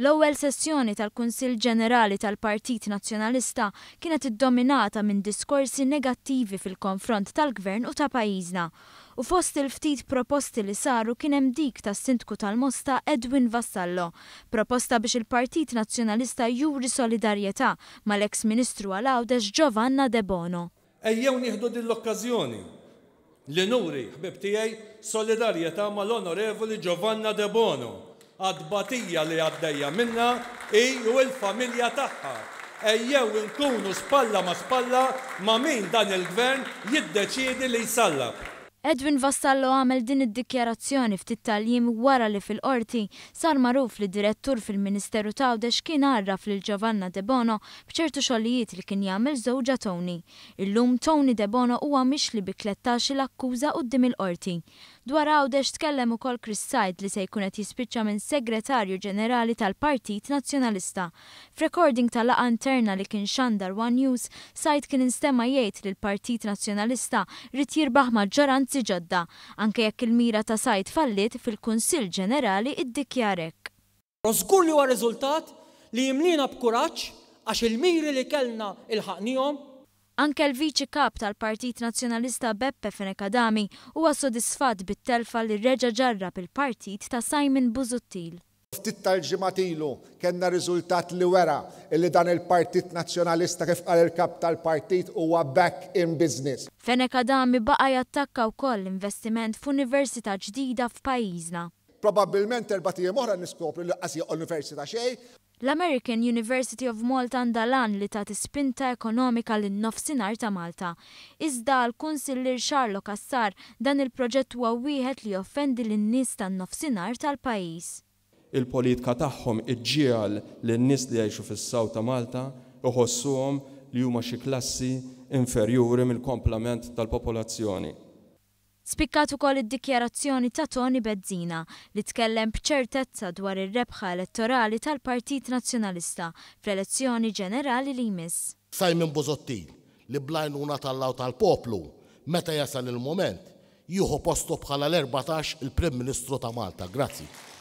L-ewwel sessjoni tal-Kunsill Ġenerali tal-Partit Nazzjonalista kienet iddominata minn diskorsi negattivi fil-konfront tal-Gvern u ta' pajjiżna. U fost il-ftit proposti li saru kien hemm dik tas-Sindku tal-Mosta Edwin Vassallo, proposta biex il-Partit Nazzjonalista juri solidarjetà mal-eks Ministru għal-Għawdex Giovanna De Bono. Ejjew nieħdu din l-okkażjoni li nuri ħbib tiegħi solidarjetà mal-Onorevoli Giovanna De Bono għadbatija li għaddejja minna i u il-familja tagħha. Ejjew inkunu spalla ma spalla ma min dan il-gvern jiddeċiedi li jsallab. Edwin Vassallo għamel din id-dikjarazzjoni ftit tal-jim wara li fil-qorti sar maruf li direttur fil-Ministeru Tawdex kien għarra fil Giovanna De Bono bċertu xogħlijiet li kien jagħmel żewġa Tony. Illum Tony De Bono huwa mixli bi 13 l-akkuża qudiem il-qorti. Dwar għawdex tkellem ukoll Chris Said li se jkun qed jispiċċa minn Segretarju Ġenerali tal-Partit Nazzjonalista. F'recording tal-laqa interna li kien xandar One News, Said kien instema jgħid li l-Partit Nazzjonalista rid jirbaħ maġġoranza finanzi ġodda, anke jekk il-mira ta' sajt fallit fil-Kunsill Ġenerali id-dikjarek. Rozgur li huwa riżultat li jimlina b'kuraġġ għax il-miri li kellna il-ħaqnijom Anke l-viċi kap tal-Partit Nazzjonalista Beppe Fenekadami huwa sodisfat bit-telfa li reġa ġarrab il-partit ta' Simon Buzuttil. Ftit tal-ġimat ilu kena riżultat li wera illi dan il-Partit Nazzjonalista kif qal il-kap tal-partit huwa back in business. Feneka dami baqa jattakka wkoll investiment f'università ġdida f'pajjiżna. Probabbilment erba' tiem oħra niskopru li qasija università xejn. L-American University of Malta ndalan li ta' tispinta ekonomika lin nofsinhar ta' Malta. Iżda l-Kunsillir Charlo Kassar dan il-proġett huwa wieħed li offendi lin-nies tan-nofsinhar tal-pajjiż il-politika tagħhom iġġiel lin-nies li jgħixu fis-saw ta' Malta iħossuhom li huma xi klassi inferjuri mill-komplament tal-popolazzjoni. Spikkat ukoll id-dikjarazzjoni ta' Toni Bezzina li tkellem bċertezza dwar ir-rebħa elettorali tal-Partit Nazzjonalista fl-elezzjoni ġenerali li jmiss. minn Bozottin li blajnuna tal-law tal-poplu meta jasal il-moment juhu postu bħala l-14 il-Prim Ministru ta' Malta. Grazzi.